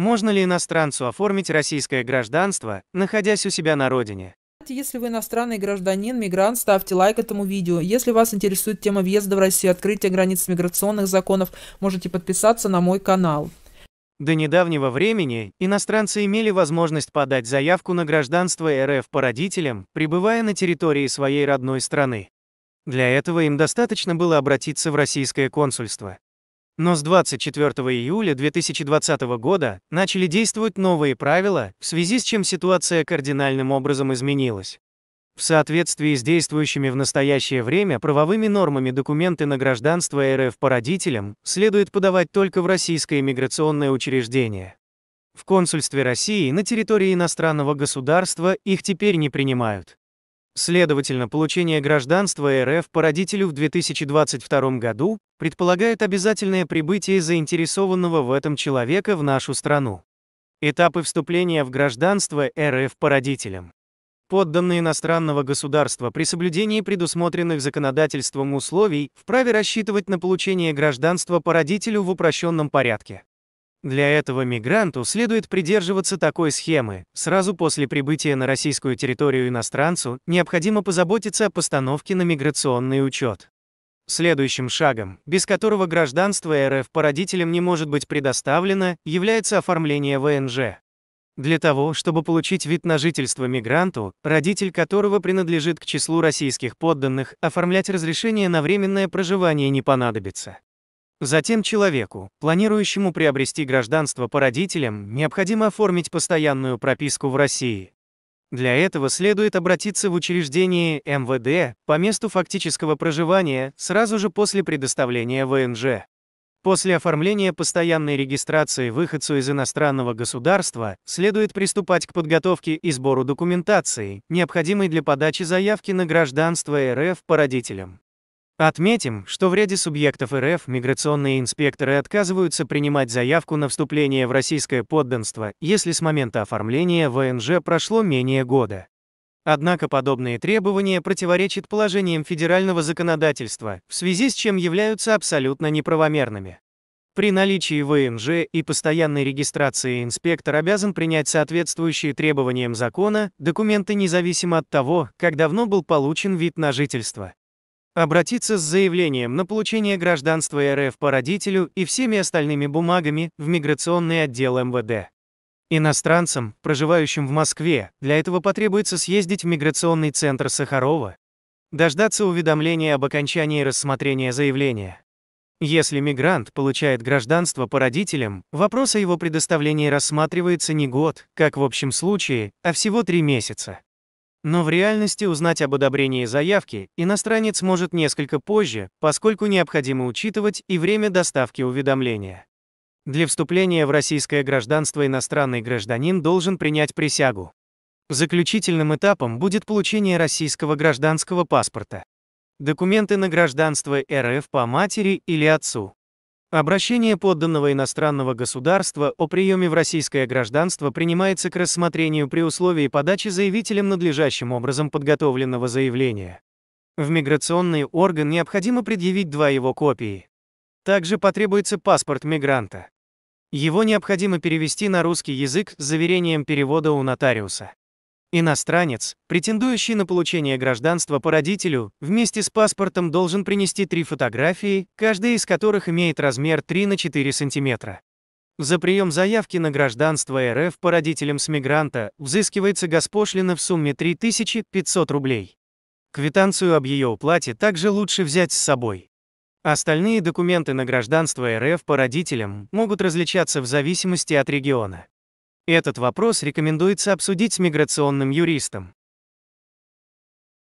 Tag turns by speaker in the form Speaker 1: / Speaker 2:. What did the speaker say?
Speaker 1: Можно ли иностранцу оформить российское гражданство, находясь у себя на родине? Если вы иностранный гражданин, мигрант, ставьте лайк этому видео. Если вас интересует тема въезда в Россию, открытия границ миграционных законов, можете подписаться на мой канал. До недавнего времени иностранцы имели возможность подать заявку на гражданство РФ по родителям, пребывая на территории своей родной страны. Для этого им достаточно было обратиться в российское консульство. Но с 24 июля 2020 года начали действовать новые правила, в связи с чем ситуация кардинальным образом изменилась. В соответствии с действующими в настоящее время правовыми нормами документы на гражданство РФ по родителям следует подавать только в российское миграционное учреждение. В консульстве России на территории иностранного государства их теперь не принимают. Следовательно, получение гражданства РФ по родителю в 2022 году предполагает обязательное прибытие заинтересованного в этом человека в нашу страну. Этапы вступления в гражданство РФ по родителям. Подданные иностранного государства при соблюдении предусмотренных законодательством условий вправе рассчитывать на получение гражданства по родителю в упрощенном порядке. Для этого мигранту следует придерживаться такой схемы. Сразу после прибытия на российскую территорию иностранцу необходимо позаботиться о постановке на миграционный учет. Следующим шагом, без которого гражданство РФ по родителям не может быть предоставлено, является оформление ВНЖ. Для того, чтобы получить вид на жительство мигранту, родитель которого принадлежит к числу российских подданных, оформлять разрешение на временное проживание не понадобится. Затем человеку, планирующему приобрести гражданство по родителям, необходимо оформить постоянную прописку в России. Для этого следует обратиться в учреждение МВД по месту фактического проживания сразу же после предоставления ВНЖ. После оформления постоянной регистрации выходцу из иностранного государства следует приступать к подготовке и сбору документации, необходимой для подачи заявки на гражданство РФ по родителям. Отметим, что в ряде субъектов РФ миграционные инспекторы отказываются принимать заявку на вступление в российское подданство, если с момента оформления ВНЖ прошло менее года. Однако подобные требования противоречат положениям федерального законодательства, в связи с чем являются абсолютно неправомерными. При наличии ВНЖ и постоянной регистрации инспектор обязан принять соответствующие требованиям закона документы независимо от того, как давно был получен вид на жительство. Обратиться с заявлением на получение гражданства РФ по родителю и всеми остальными бумагами в миграционный отдел МВД. Иностранцам, проживающим в Москве, для этого потребуется съездить в миграционный центр Сахарова, дождаться уведомления об окончании рассмотрения заявления. Если мигрант получает гражданство по родителям, вопрос о его предоставлении рассматривается не год, как в общем случае, а всего три месяца. Но в реальности узнать об одобрении заявки иностранец может несколько позже, поскольку необходимо учитывать и время доставки уведомления. Для вступления в российское гражданство иностранный гражданин должен принять присягу. Заключительным этапом будет получение российского гражданского паспорта. Документы на гражданство РФ по матери или отцу. Обращение подданного иностранного государства о приеме в российское гражданство принимается к рассмотрению при условии подачи заявителем надлежащим образом подготовленного заявления. В миграционный орган необходимо предъявить два его копии. Также потребуется паспорт мигранта. Его необходимо перевести на русский язык с заверением перевода у нотариуса. Иностранец, претендующий на получение гражданства по родителю, вместе с паспортом должен принести три фотографии, каждая из которых имеет размер 3 на 4 сантиметра. За прием заявки на гражданство РФ по родителям с мигранта взыскивается госпошлина в сумме 3500 рублей. Квитанцию об ее уплате также лучше взять с собой. Остальные документы на гражданство РФ по родителям могут различаться в зависимости от региона. Этот вопрос рекомендуется обсудить с миграционным юристом.